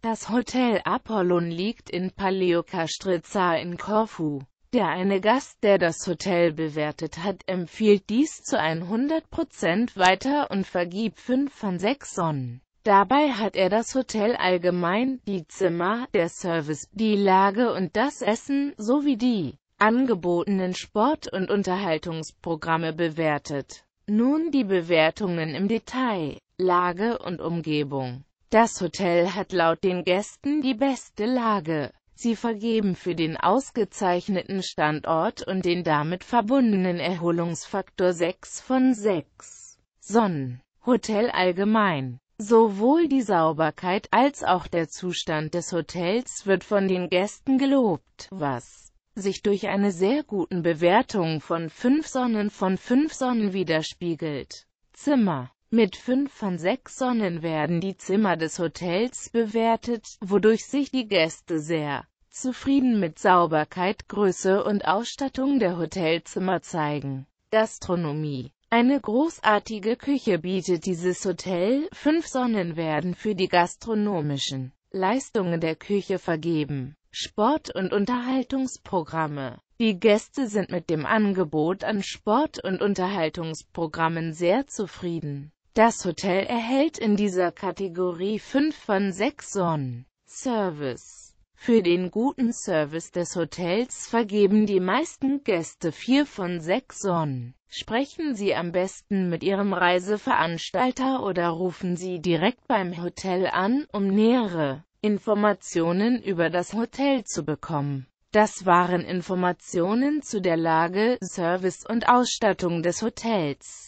Das Hotel Apollon liegt in Paleokastrica in Korfu. Der eine Gast, der das Hotel bewertet hat, empfiehlt dies zu 100% weiter und vergibt 5 von 6 Sonnen. Dabei hat er das Hotel allgemein, die Zimmer, der Service, die Lage und das Essen, sowie die angebotenen Sport- und Unterhaltungsprogramme bewertet. Nun die Bewertungen im Detail, Lage und Umgebung. Das Hotel hat laut den Gästen die beste Lage. Sie vergeben für den ausgezeichneten Standort und den damit verbundenen Erholungsfaktor 6 von 6. Sonnen. Hotel allgemein. Sowohl die Sauberkeit als auch der Zustand des Hotels wird von den Gästen gelobt, was sich durch eine sehr guten Bewertung von 5 Sonnen von 5 Sonnen widerspiegelt. Zimmer mit 5 von 6 Sonnen werden die Zimmer des Hotels bewertet, wodurch sich die Gäste sehr zufrieden mit Sauberkeit, Größe und Ausstattung der Hotelzimmer zeigen. Gastronomie eine großartige Küche bietet dieses Hotel, 5 Sonnen werden für die gastronomischen Leistungen der Küche vergeben. Sport- und Unterhaltungsprogramme Die Gäste sind mit dem Angebot an Sport- und Unterhaltungsprogrammen sehr zufrieden. Das Hotel erhält in dieser Kategorie 5 von 6 Sonnen. Service Für den guten Service des Hotels vergeben die meisten Gäste 4 von 6 Sonnen. Sprechen Sie am besten mit Ihrem Reiseveranstalter oder rufen Sie direkt beim Hotel an, um nähere Informationen über das Hotel zu bekommen. Das waren Informationen zu der Lage, Service und Ausstattung des Hotels.